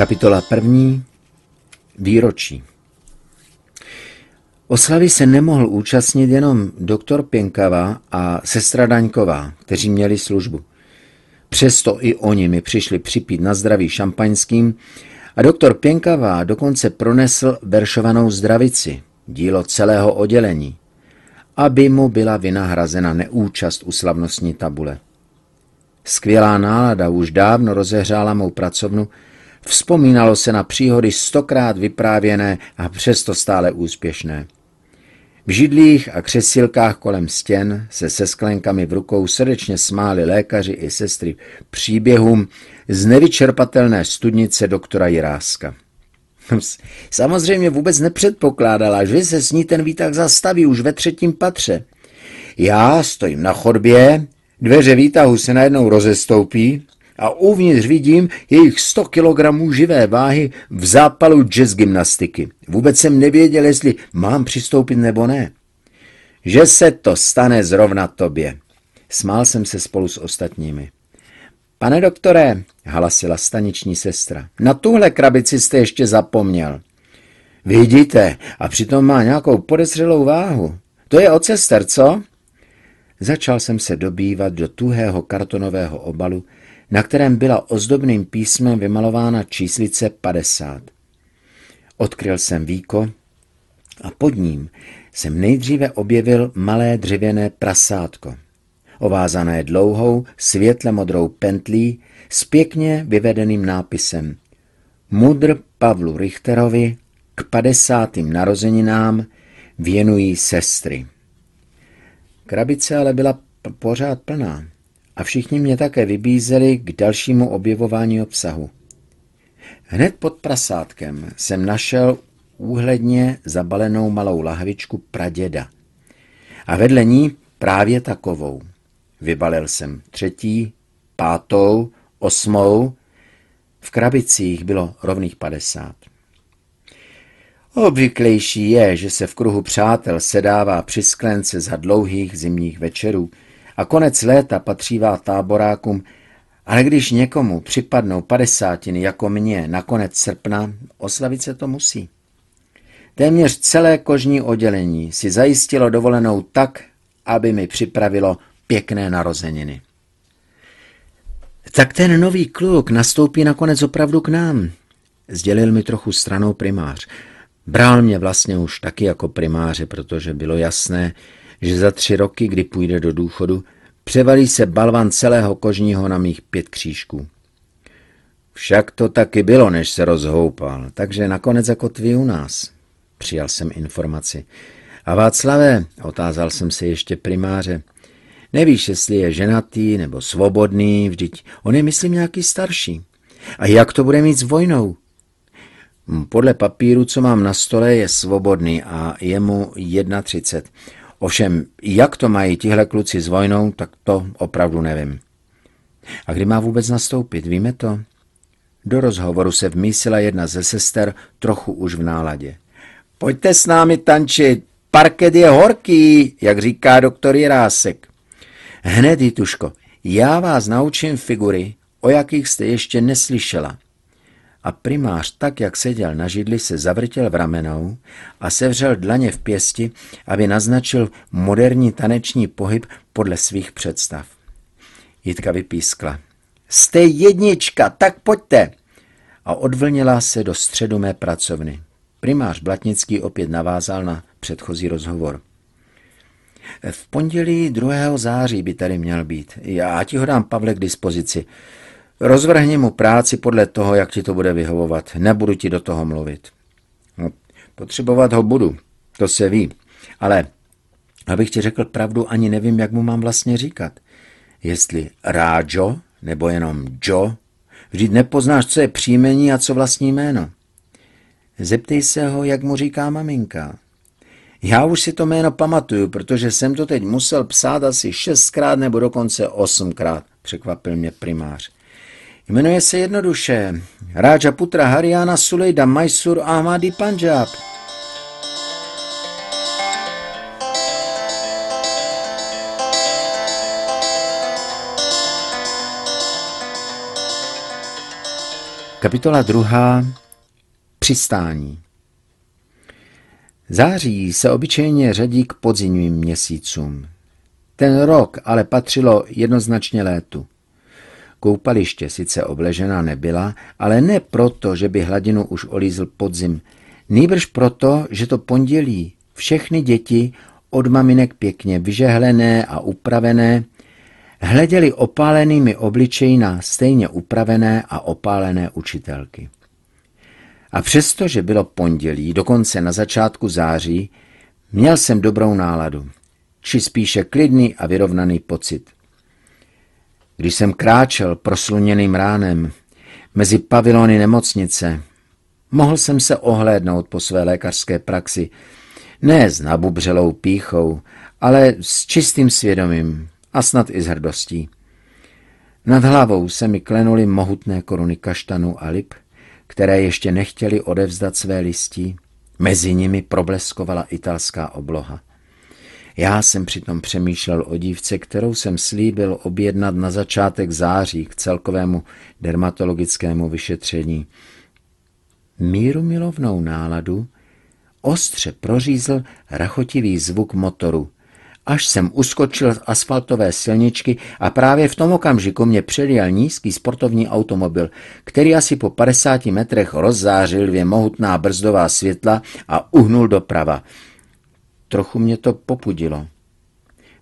Kapitola první. Výročí. Oslavy se nemohl účastnit jenom doktor Pěnkava a sestra Daňková, kteří měli službu. Přesto i oni mi přišli připít na zdraví šampaňským a doktor Pěnkava dokonce pronesl veršovanou zdravici, dílo celého oddělení, aby mu byla vynahrazena neúčast u slavnostní tabule. Skvělá nálada už dávno rozehřála mou pracovnu Vzpomínalo se na příhody stokrát vyprávěné a přesto stále úspěšné. V židlích a křesilkách kolem stěn se se sklenkami v rukou srdečně smáli lékaři i sestry příběhům z nevyčerpatelné studnice doktora Jiráska. Samozřejmě vůbec nepředpokládala, že se s ní ten výtah zastaví už ve třetím patře. Já stojím na chodbě, dveře výtahu se najednou rozestoupí a uvnitř vidím jejich 100 kg živé váhy v zápalu jazz gymnastiky. Vůbec jsem nevěděl, jestli mám přistoupit nebo ne. Že se to stane zrovna tobě. Smál jsem se spolu s ostatními. Pane doktore, hlasila staniční sestra, na tuhle krabici jste ještě zapomněl. Vidíte, a přitom má nějakou podezřelou váhu. To je ocester, co? Začal jsem se dobývat do tuhého kartonového obalu, na kterém byla ozdobným písmem vymalována číslice 50. Odkryl jsem víko a pod ním jsem nejdříve objevil malé dřevěné prasátko, ovázané dlouhou světle modrou pentlí s pěkně vyvedeným nápisem Mudr Pavlu Richterovi k 50. narozeninám věnují sestry. Krabice ale byla pořád plná a všichni mě také vybízeli k dalšímu objevování obsahu. Hned pod prasátkem jsem našel úhledně zabalenou malou lahvičku praděda a vedle ní právě takovou. Vybalil jsem třetí, pátou, osmou, v krabicích bylo rovných padesát. Obvyklejší je, že se v kruhu přátel sedává při sklence za dlouhých zimních večerů, a konec léta patřívá táborákům, ale když někomu připadnou padesátiny jako mě na konec srpna, oslavit se to musí. Téměř celé kožní oddělení si zajistilo dovolenou tak, aby mi připravilo pěkné narozeniny. Tak ten nový kluk nastoupí nakonec opravdu k nám, sdělil mi trochu stranou primář. Bral mě vlastně už taky jako primáře, protože bylo jasné, že za tři roky, kdy půjde do důchodu, převalí se balvan celého kožního na mých pět křížků. Však to taky bylo, než se rozhoupal, takže nakonec zakotví u nás. Přijal jsem informaci. A Václavé, otázal jsem se ještě primáře, nevíš, jestli je ženatý nebo svobodný, vždyť on je, myslím, nějaký starší. A jak to bude mít s vojnou? Hm, podle papíru, co mám na stole, je svobodný a je mu 31. Ovšem, jak to mají tihle kluci s vojnou, tak to opravdu nevím. A kdy má vůbec nastoupit, víme to? Do rozhovoru se vmísila jedna ze sester trochu už v náladě. Pojďte s námi tančit, parket je horký, jak říká doktor Jirásek. Hned, Jituško, já vás naučím figury, o jakých jste ještě neslyšela a primář tak, jak seděl na židli, se zavrtěl v ramenou a sevřel dlaně v pěsti, aby naznačil moderní taneční pohyb podle svých představ. Jitka vypískla. Jste jednička, tak pojďte! A odvlnila se do středu mé pracovny. Primář Blatnický opět navázal na předchozí rozhovor. V pondělí 2. září by tady měl být. Já ti ho dám, Pavle, k dispozici. Rozvrhni mu práci podle toho, jak ti to bude vyhovovat. Nebudu ti do toho mluvit. No, potřebovat ho budu, to se ví. Ale abych ti řekl pravdu, ani nevím, jak mu mám vlastně říkat. Jestli Rájo nebo jenom Jo, vždyť nepoznáš, co je příjmení a co vlastní jméno. Zeptej se ho, jak mu říká maminka. Já už si to jméno pamatuju, protože jsem to teď musel psát asi šestkrát nebo dokonce osmkrát, překvapil mě primář. Jmenuje se jednoduše Ráža Putra Hariana Sulejda Mysur Ahmadi Panjab. Kapitola 2. Přistání. Září se obyčejně řadí k podzimním měsícům. Ten rok ale patřilo jednoznačně létu. Koupaliště sice obležená nebyla, ale ne proto, že by hladinu už olízl podzim, nýbrž proto, že to pondělí všechny děti od maminek pěkně vyžehlené a upravené, hleděli opálenými obličeji na stejně upravené a opálené učitelky. A přesto, že bylo pondělí, dokonce na začátku září, měl jsem dobrou náladu, či spíše klidný a vyrovnaný pocit – když jsem kráčel prosluněným ránem mezi pavilony nemocnice, mohl jsem se ohlédnout po své lékařské praxi, ne s nabubřelou píchou, ale s čistým svědomím a snad i s hrdostí. Nad hlavou se mi klenuly mohutné koruny kaštanů a lip, které ještě nechtěli odevzdat své listí. Mezi nimi probleskovala italská obloha. Já jsem přitom přemýšlel o dívce, kterou jsem slíbil objednat na začátek září k celkovému dermatologickému vyšetření. Míru milovnou náladu ostře prořízl rachotivý zvuk motoru. Až jsem uskočil z asfaltové silničky a právě v tom okamžiku mě předjel nízký sportovní automobil, který asi po 50 metrech rozzářil dvě mohutná brzdová světla a uhnul doprava. Trochu mě to popudilo.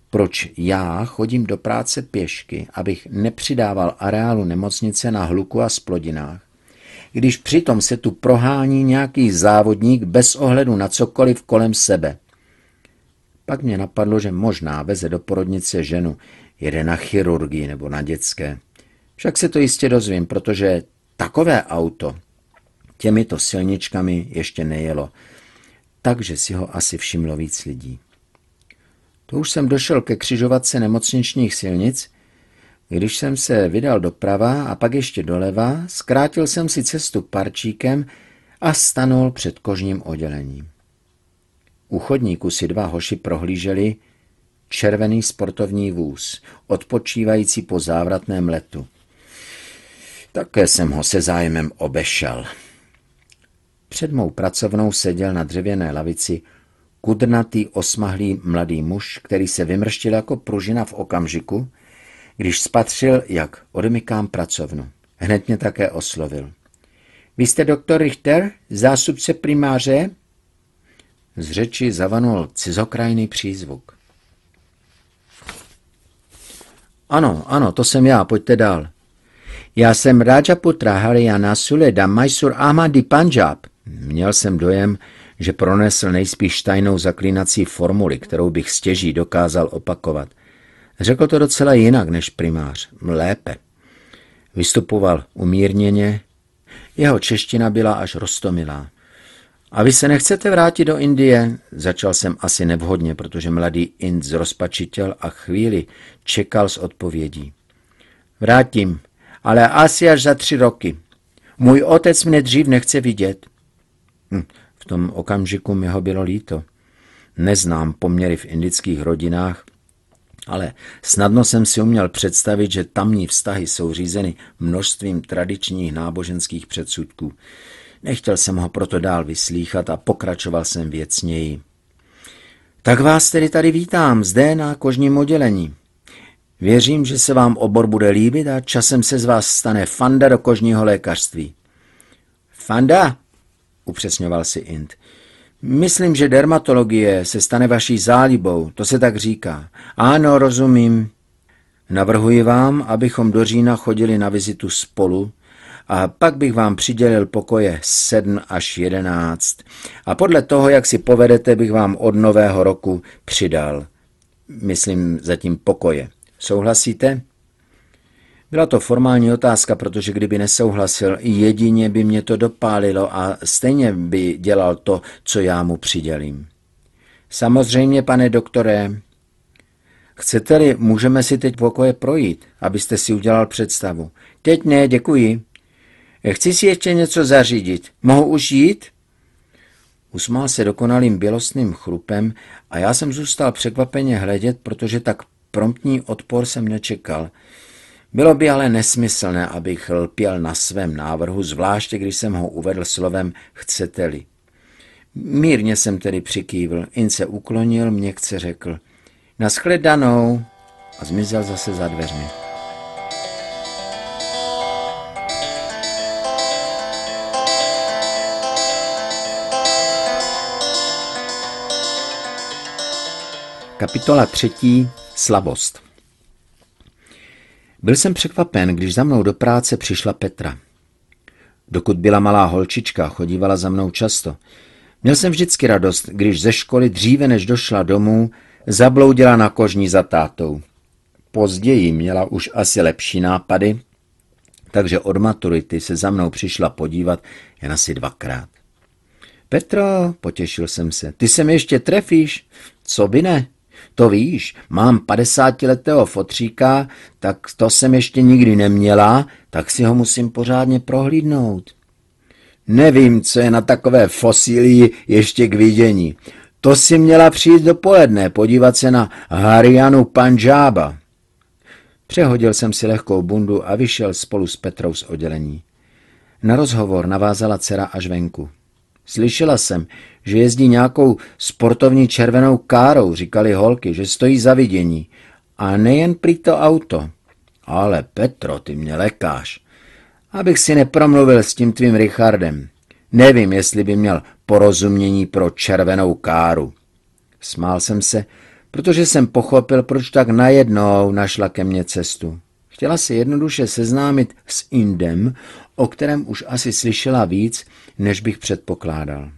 Proč já chodím do práce pěšky, abych nepřidával areálu nemocnice na hluku a splodinách, když přitom se tu prohání nějaký závodník bez ohledu na cokoliv kolem sebe. Pak mě napadlo, že možná veze do porodnice ženu, jede na chirurgii nebo na dětské. Však se to jistě dozvím, protože takové auto těmito silničkami ještě nejelo tak, že si ho asi všimlo víc lidí. To už jsem došel ke křižovatce nemocničních silnic, když jsem se vydal doprava a pak ještě doleva, zkrátil jsem si cestu parčíkem a stanul před kožním oddělením. U chodníku si dva hoši prohlíželi červený sportovní vůz, odpočívající po závratném letu. Také jsem ho se zájmem obešel. Před mou pracovnou seděl na dřevěné lavici kudrnatý osmahlý mladý muž, který se vymrštil jako pružina v okamžiku, když spatřil, jak odmykám pracovnu. Hned mě také oslovil. Vy jste doktor Richter, zásupce primáře? Z řeči zavanul cizokrajný přízvuk. Ano, ano, to jsem já, pojďte dál. Já jsem Rajaputra Haryana Suleda Mysur Ahmadi Punjab. Měl jsem dojem, že pronesl nejspíš tajnou zaklínací formuli, kterou bych stěží dokázal opakovat. Řekl to docela jinak než primář, lépe. Vystupoval umírněně, jeho čeština byla až roztomilá. A vy se nechcete vrátit do Indie? Začal jsem asi nevhodně, protože mladý Ind zrozpačitěl a chvíli čekal s odpovědí. Vrátím, ale asi až za tři roky. Můj otec mne dřív nechce vidět. Hm, v tom okamžiku mi ho bylo líto. Neznám poměry v indických rodinách, ale snadno jsem si uměl představit, že tamní vztahy jsou řízeny množstvím tradičních náboženských předsudků. Nechtěl jsem ho proto dál vyslýchat a pokračoval jsem věcněji. Tak vás tedy tady vítám, zde na kožním oddělení. Věřím, že se vám obor bude líbit a časem se z vás stane fanda do kožního lékařství. Fanda, upřesňoval si Int. Myslím, že dermatologie se stane vaší zálibou, to se tak říká. Ano, rozumím. Navrhuji vám, abychom do října chodili na vizitu spolu a pak bych vám přidělil pokoje 7 až 11 a podle toho, jak si povedete, bych vám od nového roku přidal. Myslím zatím pokoje. Souhlasíte? Byla to formální otázka, protože kdyby nesouhlasil, jedině by mě to dopálilo a stejně by dělal to, co já mu přidělím. Samozřejmě, pane doktore, chcete-li, můžeme si teď pokoje projít, abyste si udělal představu. Teď ne, děkuji. Chci si ještě něco zařídit. Mohu už jít? Usmál se dokonalým bělostným chrupem a já jsem zůstal překvapeně hledět, protože tak promptní odpor jsem nečekal. Bylo by ale nesmyslné, abych lpěl na svém návrhu, zvláště když jsem ho uvedl slovem chcete-li. Mírně jsem tedy přikývil, in se uklonil, měkce řekl Naschledanou a zmizel zase za dveřmi. Kapitola třetí. Slabost. Byl jsem překvapen, když za mnou do práce přišla Petra. Dokud byla malá holčička, chodívala za mnou často. Měl jsem vždycky radost, když ze školy dříve než došla domů, zabloudila na kožní za tátou. Později měla už asi lepší nápady, takže od maturity se za mnou přišla podívat jen asi dvakrát. Petro, potěšil jsem se, ty se mi ještě trefíš? Co by ne? To víš, mám padesátiletého fotříka, tak to jsem ještě nikdy neměla, tak si ho musím pořádně prohlídnout. Nevím, co je na takové fosílii ještě k vidění. To si měla přijít dopoledne podívat se na Harianu Panžába. Přehodil jsem si lehkou bundu a vyšel spolu s Petrou z oddělení. Na rozhovor navázala dcera až venku. Slyšela jsem, že jezdí nějakou sportovní červenou károu, říkali holky, že stojí za vidění. A nejen prý to auto. Ale Petro, ty mě lekáš. Abych si nepromluvil s tím tvým Richardem. Nevím, jestli by měl porozumění pro červenou káru. Smál jsem se, protože jsem pochopil, proč tak najednou našla ke mně cestu. Chtěla se jednoduše seznámit s Indem, o kterém už asi slyšela víc, než bych předpokládal.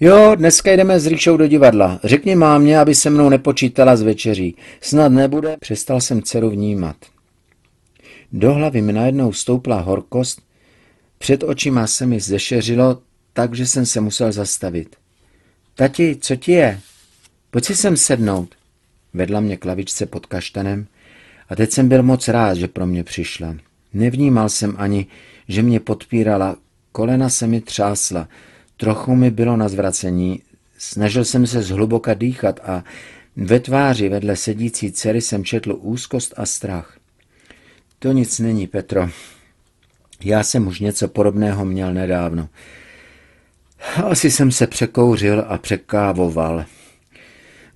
Jo, dneska jdeme s Ríšou do divadla. Řekni mámě, aby se mnou nepočítala z večeří. Snad nebude, přestal jsem dceru vnímat. Do hlavy mi najednou vstoupla horkost, před očima se mi zešeřilo, takže jsem se musel zastavit. Tati, co ti je? Pojď si sem sednout. Vedla mě k lavičce pod kaštanem a teď jsem byl moc rád, že pro mě přišla. Nevnímal jsem ani, že mě podpírala, kolena se mi třásla, trochu mi bylo na zvracení, snažil jsem se zhluboka dýchat a ve tváři vedle sedící dcery jsem četl úzkost a strach. To nic není, Petro. Já jsem už něco podobného měl nedávno. Asi jsem se překouřil a překávoval.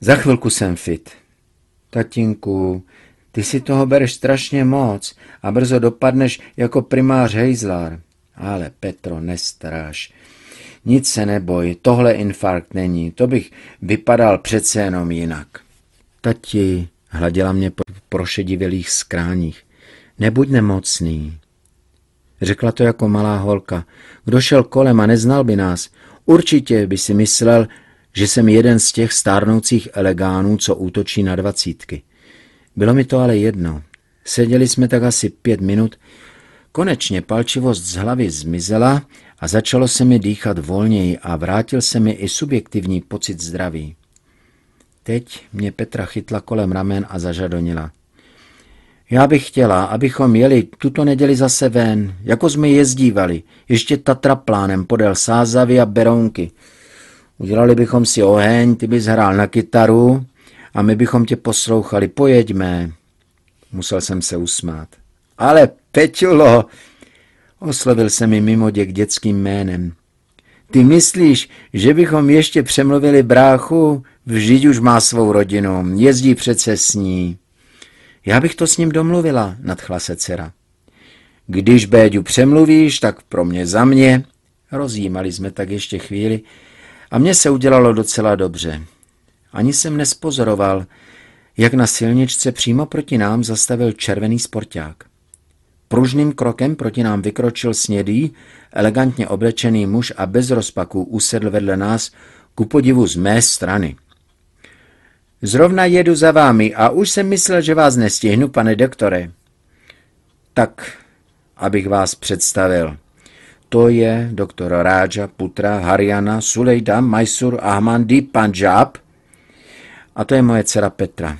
Za chvilku jsem fit. Tatínku, ty si toho bereš strašně moc a brzo dopadneš jako primář Hejzlár. Ale Petro, nestráš. Nic se neboj, tohle infarkt není, to bych vypadal přece jenom jinak. Tati, hladila mě po prošedivělých skráních, nebuď nemocný. Řekla to jako malá holka. Kdo šel kolem a neznal by nás, určitě by si myslel, že jsem jeden z těch stárnoucích elegánů, co útočí na dvacítky. Bylo mi to ale jedno. Seděli jsme tak asi pět minut. Konečně palčivost z hlavy zmizela a začalo se mi dýchat volněji a vrátil se mi i subjektivní pocit zdraví. Teď mě Petra chytla kolem ramen a zažadonila. Já bych chtěla, abychom jeli tuto neděli zase ven, jako jsme jezdívali, ještě plánem podél Sázavy a Berounky. Udělali bychom si oheň, ty bys hrál na kytaru a my bychom tě poslouchali, pojeďme. Musel jsem se usmát. Ale Peťulo, oslovil se mi děk dětským jménem. Ty myslíš, že bychom ještě přemluvili bráchu? Vždyť už má svou rodinu, jezdí přece s ní. Já bych to s ním domluvila, nadchla se dcera. Když Béďu přemluvíš, tak pro mě za mě. Rozjímali jsme tak ještě chvíli a mně se udělalo docela dobře. Ani jsem nespozoroval, jak na silničce přímo proti nám zastavil červený sporták. Pružným krokem proti nám vykročil snědý, elegantně oblečený muž a bez rozpaků usedl vedle nás, ku podivu z mé strany. Zrovna jedu za vámi a už jsem myslel, že vás nestihnu, pane doktore. Tak, abych vás představil. To je doktor Ráža, Putra, Haryana, Sulejda, Mysur, Ahmandi, Punjab – a to je moje dcera Petra.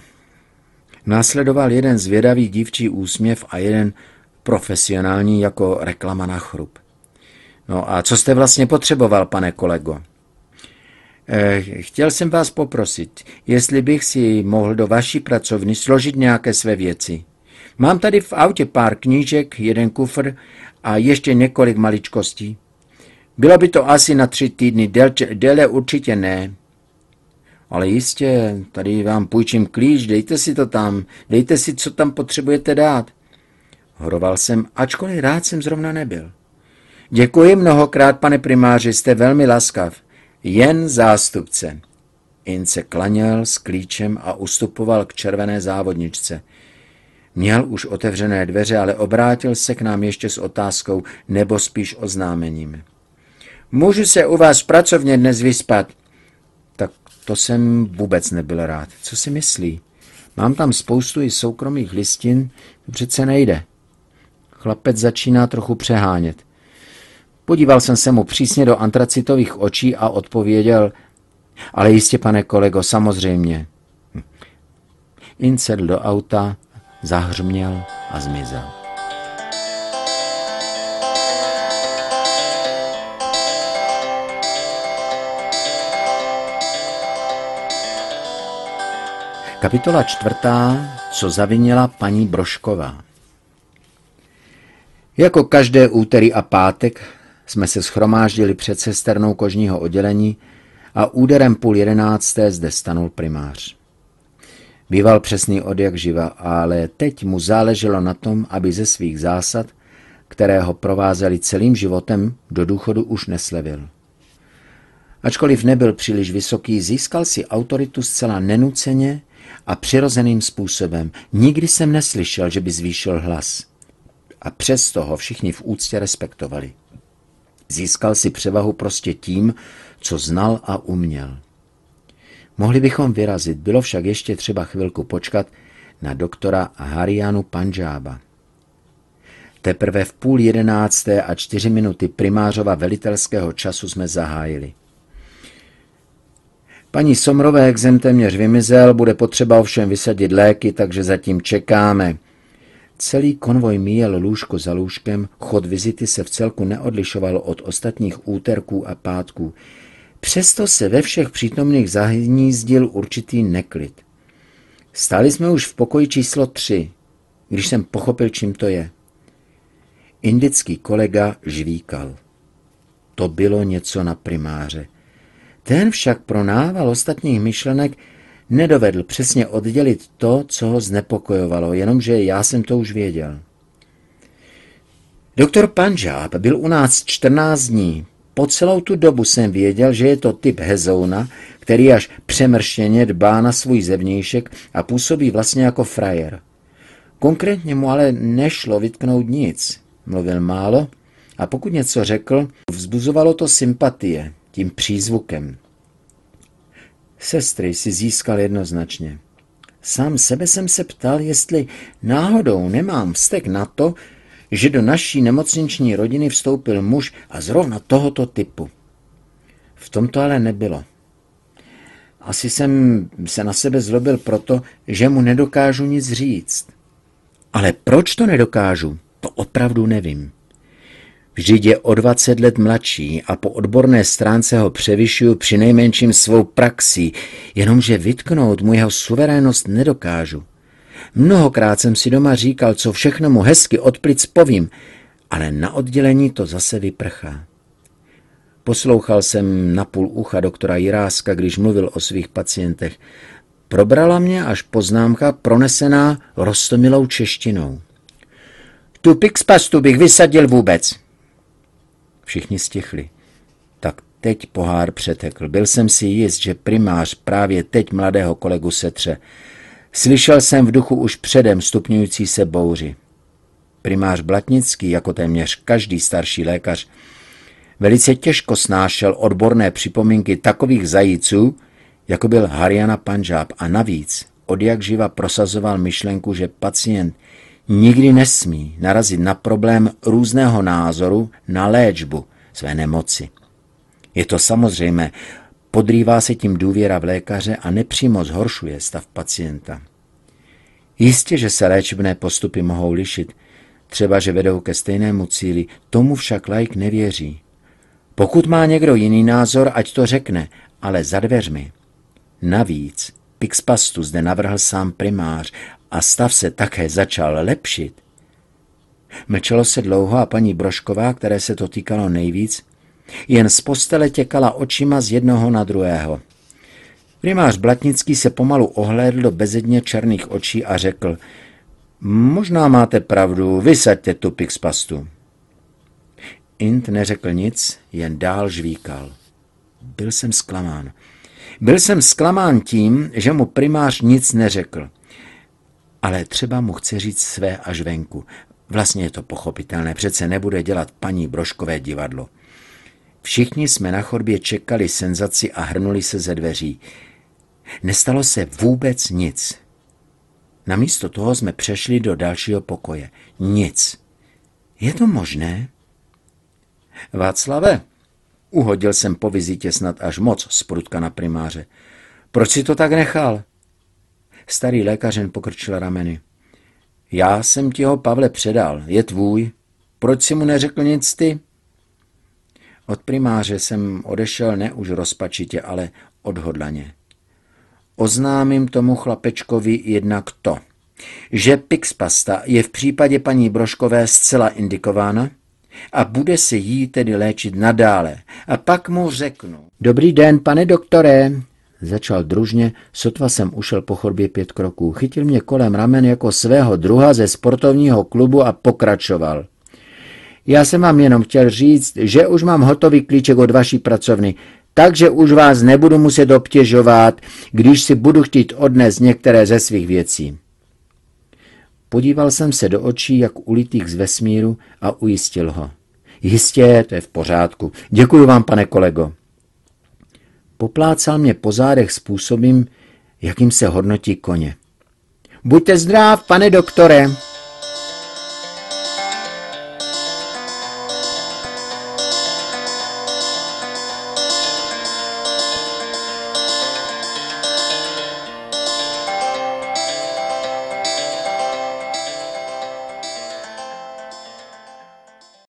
Následoval jeden zvědavý dívčí úsměv a jeden profesionální jako reklama na chrup. No a co jste vlastně potřeboval, pane kolego? Eh, chtěl jsem vás poprosit, jestli bych si mohl do vaší pracovny složit nějaké své věci. Mám tady v autě pár knížek, jeden kufr a ještě několik maličkostí. Bylo by to asi na tři týdny, déle určitě ne. Ale jistě, tady vám půjčím klíč, dejte si to tam, dejte si, co tam potřebujete dát. Horoval jsem, ačkoliv rád jsem zrovna nebyl. Děkuji mnohokrát, pane primáři, jste velmi laskav. Jen zástupce. In se klaněl s klíčem a ustupoval k červené závodničce. Měl už otevřené dveře, ale obrátil se k nám ještě s otázkou, nebo spíš oznámením. Můžu se u vás pracovně dnes vyspat? To jsem vůbec nebyl rád. Co si myslí? Mám tam spoustu i soukromých listin, to přece nejde. Chlapec začíná trochu přehánět. Podíval jsem se mu přísně do antracitových očí a odpověděl, ale jistě, pane kolego, samozřejmě. Hm. Incel do auta, zahřměl a zmizel. Kapitola čtvrtá. Co zavinila paní Brošková. Jako každé úterý a pátek jsme se schromáždili před sesternou kožního oddělení a úderem půl jedenácté zde stanul primář. Býval přesný od jak živa, ale teď mu záleželo na tom, aby ze svých zásad, které ho provázely celým životem, do důchodu už neslevil. Ačkoliv nebyl příliš vysoký, získal si autoritu zcela nenuceně a přirozeným způsobem. Nikdy jsem neslyšel, že by zvýšil hlas. A přesto ho všichni v úctě respektovali. Získal si převahu prostě tím, co znal a uměl. Mohli bychom vyrazit, bylo však ještě třeba chvilku počkat na doktora Harianu Panžába. Teprve v půl jedenácté a čtyři minuty primářova velitelského času jsme zahájili. Paní Somrové exem téměř vymizel, bude potřeba ovšem vysadit léky, takže zatím čekáme. Celý konvoj míjel lůžko za lůžkem, chod vizity se v celku neodlišoval od ostatních úterků a pátků. Přesto se ve všech přítomných zahnízdil určitý neklid. Stáli jsme už v pokoji číslo tři, když jsem pochopil, čím to je. Indický kolega žvíkal. To bylo něco na primáře. Ten však pro nával ostatních myšlenek nedovedl přesně oddělit to, co ho znepokojovalo, jenomže já jsem to už věděl. Doktor Panžáb byl u nás 14 dní. Po celou tu dobu jsem věděl, že je to typ hezouna, který až přemrštěně dbá na svůj zevnějšek a působí vlastně jako frajer. Konkrétně mu ale nešlo vytknout nic. Mluvil málo a pokud něco řekl, vzbuzovalo to sympatie tím přízvukem. Sestry si získal jednoznačně. Sám sebe jsem se ptal, jestli náhodou nemám vztek na to, že do naší nemocniční rodiny vstoupil muž a zrovna tohoto typu. V tom to ale nebylo. Asi jsem se na sebe zlobil proto, že mu nedokážu nic říct. Ale proč to nedokážu, to opravdu nevím. Vždyť je o 20 let mladší a po odborné stránce ho převyšuju při nejmenším svou praxí, jenomže vytknout mu jeho suverénnost nedokážu. Mnohokrát jsem si doma říkal, co všechno mu hezky od povím, ale na oddělení to zase vyprchá. Poslouchal jsem na půl ucha doktora Jiráska, když mluvil o svých pacientech. Probrala mě až poznámka pronesená rostomilou češtinou. Tu pixpastu bych vysadil vůbec. Všichni stichli. Tak teď pohár přetekl. Byl jsem si jist, že primář právě teď mladého kolegu setře. Slyšel jsem v duchu už předem stupňující se bouři. Primář Blatnický, jako téměř každý starší lékař, velice těžko snášel odborné připomínky takových zajíců, jako byl Hariana Panžáb a navíc odjakživa živa prosazoval myšlenku, že pacient nikdy nesmí narazit na problém různého názoru na léčbu své nemoci. Je to samozřejmé, podrývá se tím důvěra v lékaře a nepřímo zhoršuje stav pacienta. Jistě, že se léčebné postupy mohou lišit, třeba že vedou ke stejnému cíli, tomu však laik nevěří. Pokud má někdo jiný názor, ať to řekne, ale za dveřmi. Navíc Pixpastu zde navrhl sám primář a stav se také začal lepšit. Mlčelo se dlouho a paní Brošková, které se to týkalo nejvíc, jen z postele těkala očima z jednoho na druhého. Primář Blatnický se pomalu ohlédl do bezedně černých očí a řekl, možná máte pravdu, vysaďte pik z pastu. Int neřekl nic, jen dál žvíkal. Byl jsem zklamán. Byl jsem zklamán tím, že mu primář nic neřekl ale třeba mu chce říct své až venku. Vlastně je to pochopitelné, přece nebude dělat paní Broškové divadlo. Všichni jsme na chodbě čekali senzaci a hrnuli se ze dveří. Nestalo se vůbec nic. Namísto toho jsme přešli do dalšího pokoje. Nic. Je to možné? Václave, uhodil jsem po vizitě snad až moc z na primáře. Proč si to tak nechal? Starý lékař jen pokrčil rameny. Já jsem ti ho, Pavle, předal, je tvůj. Proč si mu neřekl nic ty? Od primáře jsem odešel ne už rozpačitě, ale odhodlaně. Oznámím tomu chlapečkovi jednak to, že pixpasta je v případě paní Broškové zcela indikována a bude se jí tedy léčit nadále. A pak mu řeknu. Dobrý den, pane doktore, Začal družně, sotva jsem ušel po chodbě pět kroků. Chytil mě kolem ramen jako svého druha ze sportovního klubu a pokračoval. Já jsem vám jenom chtěl říct, že už mám hotový klíček od vaší pracovny, takže už vás nebudu muset obtěžovat, když si budu chtít odnést některé ze svých věcí. Podíval jsem se do očí, jak ulitých z vesmíru a ujistil ho. Jistě, to je v pořádku. Děkuji vám, pane kolego. Poplácal mě po zádech způsobem, jakým se hodnotí koně. Buďte zdrav, pane doktore!